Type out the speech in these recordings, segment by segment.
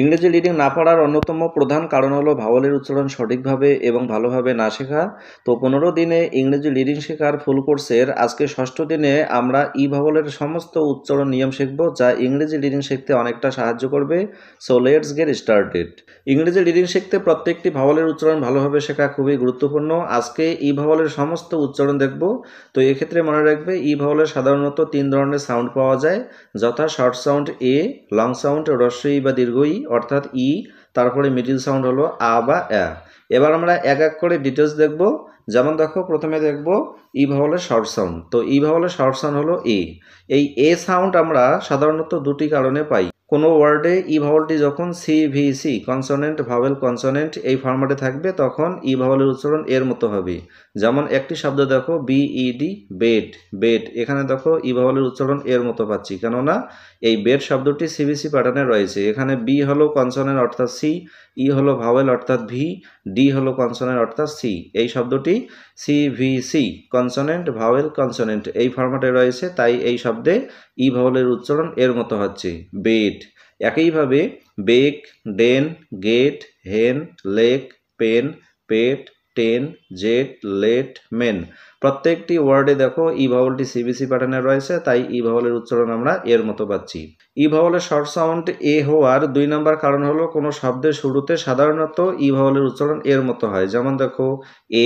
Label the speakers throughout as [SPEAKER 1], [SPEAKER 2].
[SPEAKER 1] ইংরেজি রিডিং না পড়ার অন্যতম প্রধান কারণ হলো ভাওয়ালের উচ্চারণ সঠিকভাবে এবং ভালোভাবে না শেখা তো পনেরো দিনে ইংরেজি রিডিং শেখার ফুল কোর্সের আজকে ষষ্ঠ দিনে আমরা ই ভাওয়ালের সমস্ত উচ্চারণ নিয়ম শিখব যা ইংরেজি রিডিং শিখতে অনেকটা সাহায্য করবে সো লেটস গেট স্টার্টেড ইংরেজি রিডিং শিখতে প্রত্যেকটি ভাওয়ালের উচ্চারণ ভালোভাবে শেখা খুবই গুরুত্বপূর্ণ আজকে ই ভাওয়ালের সমস্ত উচ্চারণ দেখব তো এক্ষেত্রে মনে রাখবে ই ভাওয়ালের সাধারণত তিন ধরনের সাউন্ড পাওয়া যায় যথা শর্ট সাউন্ড এ লং সাউন্ড রস্বই বা দীর্ঘই অর্থাৎ ই তারপরে মিডিল সাউন্ড হলো আ বা অ্যা এবার আমরা এক এক করে ডিটেলস দেখব যেমন দেখো প্রথমে দেখব ই ভাওয়ালের শর্ট সাউন্ড তো ই ভাওয়ালের শর্ট সাউন্ড হলো এ এই এ সাউন্ড আমরা সাধারণত দুটি কারণে পাই কোনো ওয়ার্ডে ই ভাওয়ালটি যখন C V C consonant vowel consonant এই ফর্ম্যাটে থাকবে তখন ই ভাওয়ালের উচ্চারণ এর মতো হবে যেমন একটি শব্দ দেখো বিইডি বেড বেড এখানে দেখো ই ভাওয়ালের উচ্চারণ এর মতো পাচ্ছি কেননা এই বেড শব্দটি সিবিসি প্যাটার্নে রয়েছে এখানে বি হলো কনসনেন্ট অর্থাৎ সি ই হলো ভাওয়েল অর্থাৎ ভি ডি হলো কনসনেন্ট অর্থাৎ সি এই শব্দটি C V C consonant vowel consonant এই ফর্ম্যাটে রয়েছে তাই এই শব্দে ই ভাওয়েলের উচ্চারণ এর মতো হচ্ছে বেড একইভাবে bake den get hen lake pen pet ten jet let men প্রত্যেকটি ওয়ার্ডে দেখো ই সিবিসি প্যাটার্নে রয়েছে তাই ই উচ্চারণ আমরা এর মতো পাচ্ছি ই শর্ট সাউন্ড এ হওয়ার দুই নম্বর কারণ হলো কোনো শব্দের শুরুতে সাধারণত ই উচ্চারণ এর মতো হয় যেমন দেখো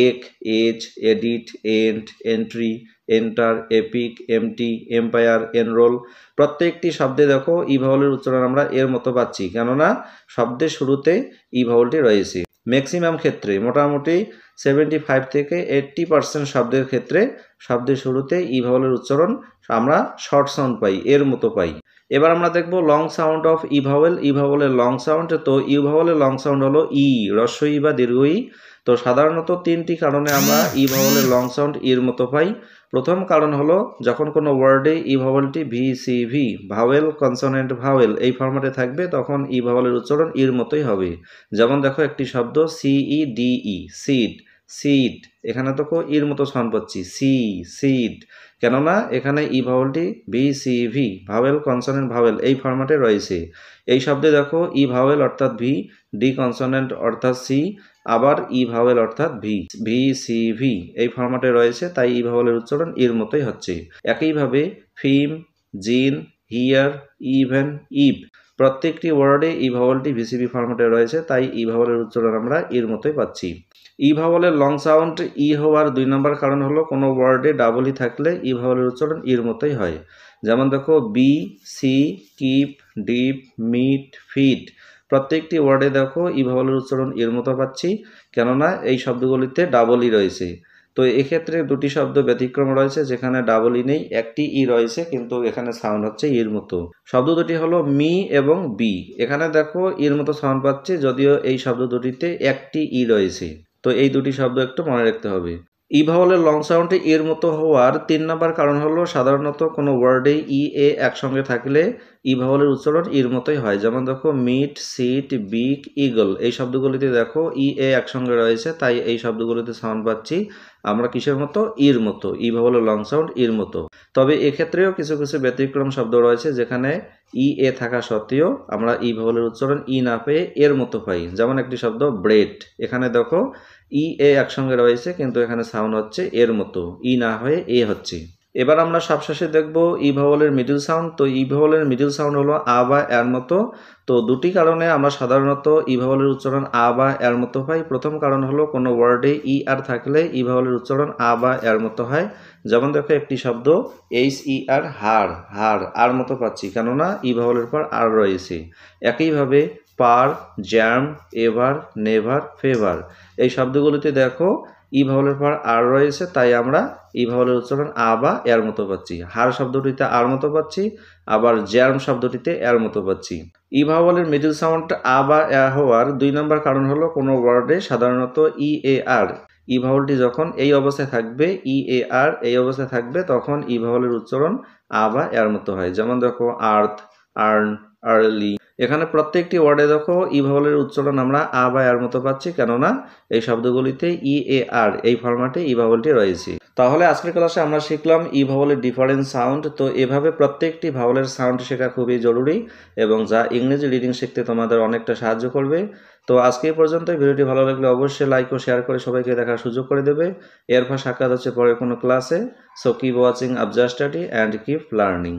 [SPEAKER 1] এক edge edit end entry enter epic empty empire enrol প্রত্যেকটি শব্দে দেখো ই e ভাউলের উচ্চারণ আমরা এর মতো পাচ্ছি কেননা শব্দের শুরুতে ই e ভাউলটি রয়েছে ম্যাক্সিমাম ক্ষেত্রে মোটামুটি সেভেন্টি ফাইভ থেকে এইটটি পার্সেন্ট শব্দের ক্ষেত্রে শব্দের শুরুতে ই e ভাউলের উচ্চারণ আমরা শর্ট সাউন্ড পাই এর মতো পাই এবার আমরা দেখব লং সাউন্ড অফ ইভাওয়েল ইভাওয়েলের লং সাউন্ড তো ইভাওয়েলের লং সাউন্ড হলো ই রস্ব ই বা দীর্ঘ ই তো সাধারণত তিনটি কারণে আমরা ই ভাবলের লং সাউন্ড ইর মতো পাই প্রথম কারণ হলো যখন কোনো ওয়ার্ডে ই ভাবলটি V C V vowel consonant vowel এই ফর্মেটে থাকবে তখন ই ভাবলের উচ্চারণ ইর মতোই হবে যেমন দেখো একটি শব্দ সিই ডিই সিড সিড এখানে তো ইর মতো সন পাচ্ছি সি সিড কেননা এখানে ই ভাওয়েলটি V C V vowel consonant vowel এই ফরম্যাটে রয়েছে এই শব্দে দেখো ই e ভাওয়েল অর্থাৎ ভি ডি কনসনেন্ট অর্থাৎ সি আবার ই e ভাওয়েল অর্থাৎ ভি ভি সি ভি এই ফর্মাটে রয়েছে তাই ই e ভাওয়েলের উচ্চারণ ইর মতোই হচ্ছে একইভাবে ফিম জিন হিয়ার ইভেন ইভ প্রত্যেকটি ওয়ার্ডে ই ভাওয়ালটি ভিসিবি ফর্মেটে রয়েছে তাই ই ভাওয়ালের উচ্চারণ আমরা এর মতোই পাচ্ছি ই ভাওয়ালের লং সাউন্ড ই হওয়ার দুই নম্বর কারণ হলো কোনো ওয়ার্ডে ডাবল ই থাকলে ই ভাওয়ালের উচ্চারণ ইর মতোই হয় যেমন দেখো bee see keep deep meet feet প্রত্যেকটি ওয়ার্ডে দেখো ই ভাওয়ালের উচ্চারণ এর মতো পাচ্ছি কেননা এই শব্দগুলিতে ডাবল ই রয়েছে তো এক্ষেত্রে দুটি শব্দ ব্যতিক্রম রয়েছে যেখানে ডাবল ই e নেই একটি ই e রয়েছে কিন্তু এখানে সাউন্ড হচ্ছে ইর e মতো শব্দ দুটি হলো মি এবং বি এখানে দেখো ইর মতো সাউন্ড পাচ্ছি যদিও এই শব্দ দুটিতে একটি ই রয়েছে তো এই দুটি শব্দ একটু মনে রাখতে হবে ই লং সাউন্ডটি এর মতো হওয়ার তিন নম্বর কারণ হলো সাধারণত কোনো ওয়ার্ডে ই এ একসঙ্গে থাকলে ইভাওয়ালের উচ্চারণ এর মতোই হয় যেমন দেখো মিট সিট বিক ইগল এই শব্দগুলিতে দেখো ই এ একসঙ্গে রয়েছে তাই এই শব্দগুলিতে সাউন্ড পাচ্ছি আমরা কিসের মতো ইর মতো ইভাওয়ালের লং সাউন্ড ইর মতো তবে এক্ষেত্রেও কিছু কিছু ব্যতিক্রম শব্দ রয়েছে যেখানে ই এ থাকা সত্ত্বেও আমরা ইভাওয়ালের উচ্চারণ ই না পেয়ে এর মতো পাই যেমন একটি শব্দ ব্রেড এখানে দেখো ই এ একসঙ্গে রয়েছে কিন্তু এখানে সাউন্ড হচ্ছে এর মতো ই না হয়ে এ হচ্ছে এবার আমরা সবশেষে দেখব ই ভাওয়ালের মিডিল সাউন্ড তো ই ভাওয়ালের মিডিল সাউন্ড হলো আ বা এর মতো তো দুটি কারণে আমরা সাধারণত ই ভাওয়ালের উচ্চারণ আ বা এর মতো হয় প্রথম কারণ হলো কোনো ওয়ার্ডে ই আর থাকলে ই ভাওয়ালের উচ্চারণ আ বা এর মতো হয় যেমন দেখো একটি শব্দ এইচ ই আর হার হার আর মতো পাচ্ছি কেননা ই ভাওয়ালের পর আর রয়েছে একইভাবে spar jam ever never favour এই শব্দগুলিতে দেখো ই ভাবলের পর আর রয়েছে তাই আমরা ই ভাবলের উচ্চারণ আ বা এর মতো পাচ্ছি হার শব্দটিতে আর মতো পাচ্ছি আবার জ্যাম শব্দটিতে এর মতো পাচ্ছি ই ভাবলের মিডিল সাউন্ডটা আ বা এ হওয়ার দুই নম্বর কারণ হলো কোনো ওয়ার্ডে সাধারণত ই এ আর ই ভাবলটি যখন এই অবস্থায় থাকবে ই এ আর এই অবস্থায় থাকবে তখন ই ভাবলের উচ্চারণ আ বা এর মতো হয় যেমন দেখো আর্থ আর্ন আর্লি এখানে প্রত্যেকটি ওয়ার্ডে দেখো ই ভাওয়ালের উচ্চারণ আমরা আ বা আর মতো পাচ্ছি কেননা এই শব্দগুলিতে ই এ আর এই ফর্মাটে ই ভাওয়ালটি রয়েছে তাহলে আজকের ক্লাসে আমরা শিখলাম ই ভাবলের ডিফারেন্ট সাউন্ড তো এভাবে প্রত্যেকটি ভাবলের সাউন্ড শেখা খুবই জরুরি এবং যা ইংরেজি রিডিং শিখতে তোমাদের অনেকটা সাহায্য করবে তো আজকে পর্যন্ত ভিডিওটি ভালো লাগলে অবশ্যই লাইক ও শেয়ার করে সবাইকে দেখার সুযোগ করে দেবে এরপর সাক্ষাৎ হচ্ছে পরের কোনো ক্লাসে সো কিপ ওয়াচিং আবজা স্টাডি অ্যান্ড কিপ লার্নিং